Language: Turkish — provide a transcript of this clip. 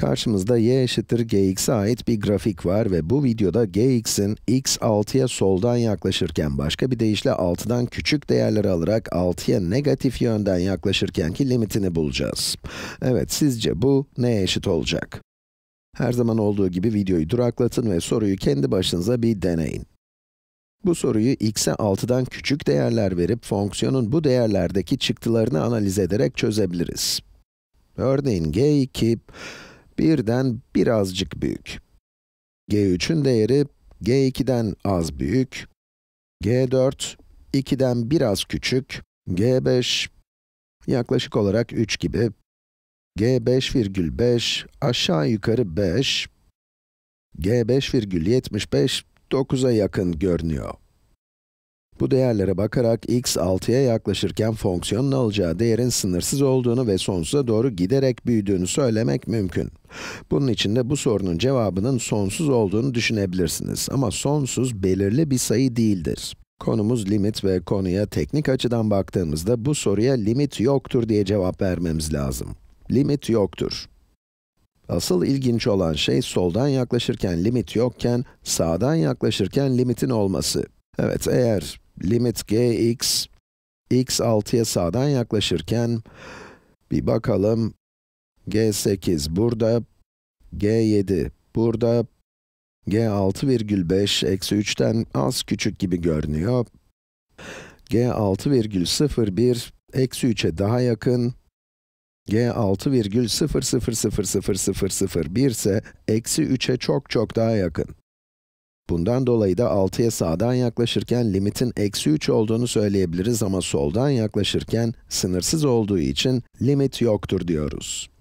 Karşımızda y eşittir gx'e ait bir grafik var ve bu videoda gx'in x 6'ya soldan yaklaşırken başka bir deyişle 6'dan küçük değerleri alarak 6'ya negatif yönden yaklaşırkenki limitini bulacağız. Evet, sizce bu neye eşit olacak? Her zaman olduğu gibi videoyu duraklatın ve soruyu kendi başınıza bir deneyin. Bu soruyu x'e 6'dan küçük değerler verip fonksiyonun bu değerlerdeki çıktılarını analiz ederek çözebiliriz. Örneğin g2 1'den birazcık büyük. g3'ün değeri g2'den az büyük. g4, 2'den biraz küçük. g5, yaklaşık olarak 3 gibi. g5,5 aşağı yukarı 5. g5,75 9'a yakın görünüyor. Bu değerlere bakarak x 6'ya yaklaşırken fonksiyonun alacağı değerin sınırsız olduğunu ve sonsuza doğru giderek büyüdüğünü söylemek mümkün. Bunun için de bu sorunun cevabının sonsuz olduğunu düşünebilirsiniz. Ama sonsuz belirli bir sayı değildir. Konumuz limit ve konuya teknik açıdan baktığımızda bu soruya limit yoktur diye cevap vermemiz lazım. Limit yoktur. Asıl ilginç olan şey soldan yaklaşırken limit yokken, sağdan yaklaşırken limitin olması. Evet, eğer limit gx, x 6'ya sağdan yaklaşırken, bir bakalım, g8 burada, g7 burada, g6,5 eksi 3'ten az küçük gibi görünüyor. g6,01 eksi 3'e daha yakın. g6,00000001 ise eksi 3'e çok çok daha yakın. Bundan dolayı da 6'ya sağdan yaklaşırken limitin eksi 3 olduğunu söyleyebiliriz ama soldan yaklaşırken sınırsız olduğu için limit yoktur diyoruz.